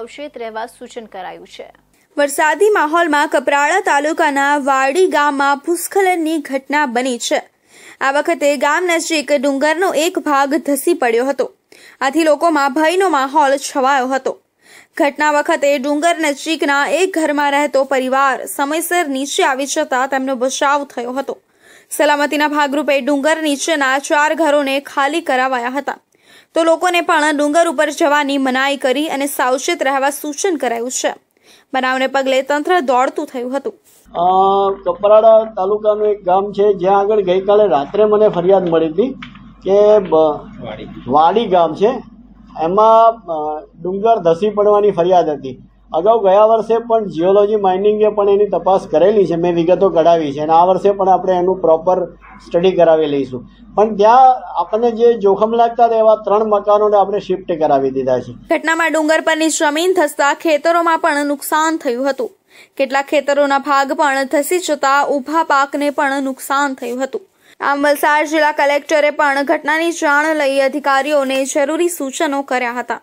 સાવચેત રહેવા સૂચન કરાયું છે વરસાદી માહોલમાં કપરાળા તાલુકાના વાડી ગામમાં ભૂસ્ખલનની ઘટના બની છે આ વખતે ગામ નજીક ડુંગરનો એક ભાગ ધસી પડ્યો હતો આથી લોકોમાં ભયનો માહોલ છવાયો હતો ઘટના વખતે ડુંગર નજીકના એક ઘરમાં રહેતો પરિવાર સમયસર નીચે આવી જતા તેમનો બચાવ થયો હતો સલામતીના ભાગરૂપે ડુંગર નીચેના ચાર ઘરોને ખાલી કરાવાયા હતા તો લોકોને પણ ડુંગર ઉપર જવાની મનાઈ કરી અને સાવચેત રહેવા સૂચન કરાયું છે બનાવને પગલે તંત્ર દોડતું થયું હતું કપરાડા તાલુકાનું એક ગામ છે જ્યાં આગળ ગઈકાલે રાત્રે મને ફરિયાદ મળી હતી કે વાડી ગામ છે એમાં ડુંગર ધસી પડવાની ફરિયાદ હતી અગાઉ ગયા વર્ષે પણ જીઓલોજી માઇનિંગે પણ એની તપાસ કરેલી છે મેં વિગતો કઢાવી છે અને આ વર્ષે પણ આપણે એનું પ્રોપર સ્ટડી કરાવી લઈશું પણ ત્યાં આપણને જે જોખમ લાગતા હતા એવા ત્રણ મકાનોને આપણે શિફ્ટ કરાવી દીધા છે ઘટનામાં ડુંગર પરની જમીન થતા ખેતરોમાં પણ નુકસાન થયું હતું કેટલાક ખેતરોના ભાગ પણ ધસી જતા ઊભા પાકને પણ નુકસાન થયું હતું આમ વલસાડ જિલ્લા કલેક્ટરે પણ ઘટનાની જાણ લઈ અધિકારીઓને જરૂરી સૂચનો કર્યા હતા